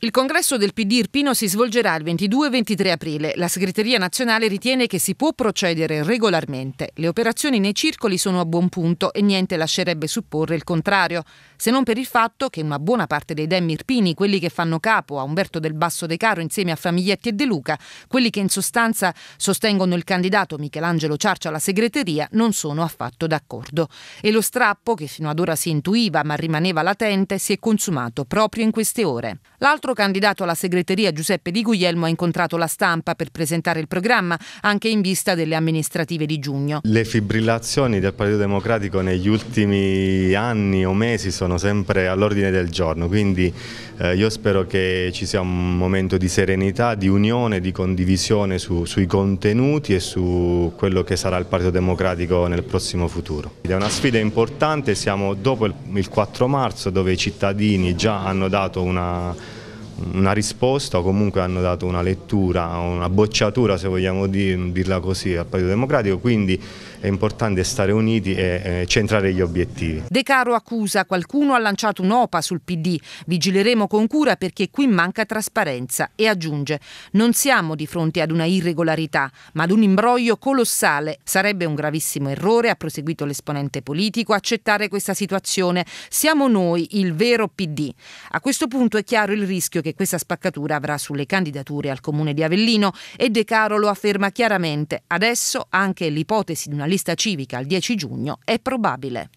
Il congresso del PD Irpino si svolgerà il 22 23 aprile. La segreteria nazionale ritiene che si può procedere regolarmente. Le operazioni nei circoli sono a buon punto e niente lascerebbe supporre il contrario, se non per il fatto che una buona parte dei demi irpini, quelli che fanno capo a Umberto del Basso De Caro insieme a Famiglietti e De Luca, quelli che in sostanza sostengono il candidato Michelangelo Ciarcia alla segreteria, non sono affatto d'accordo. E lo strappo, che fino ad ora si intuiva ma rimaneva latente, si è consumato proprio in queste ore. L'altro nostro candidato alla segreteria Giuseppe Di Guglielmo ha incontrato la stampa per presentare il programma anche in vista delle amministrative di giugno. Le fibrillazioni del Partito Democratico negli ultimi anni o mesi sono sempre all'ordine del giorno, quindi eh, io spero che ci sia un momento di serenità, di unione, di condivisione su, sui contenuti e su quello che sarà il Partito Democratico nel prossimo futuro. è una sfida importante, siamo dopo il 4 marzo dove i cittadini già hanno dato una una risposta o comunque hanno dato una lettura, una bocciatura se vogliamo dirla così al Partito Democratico, quindi è importante stare uniti e centrare gli obiettivi. De Caro accusa qualcuno ha lanciato un'OPA sul PD, vigileremo con cura perché qui manca trasparenza e aggiunge non siamo di fronte ad una irregolarità ma ad un imbroglio colossale, sarebbe un gravissimo errore, ha proseguito l'esponente politico, accettare questa situazione, siamo noi il vero PD. A questo punto è chiaro il rischio che che questa spaccatura avrà sulle candidature al comune di Avellino e De Caro lo afferma chiaramente. Adesso anche l'ipotesi di una lista civica al 10 giugno è probabile.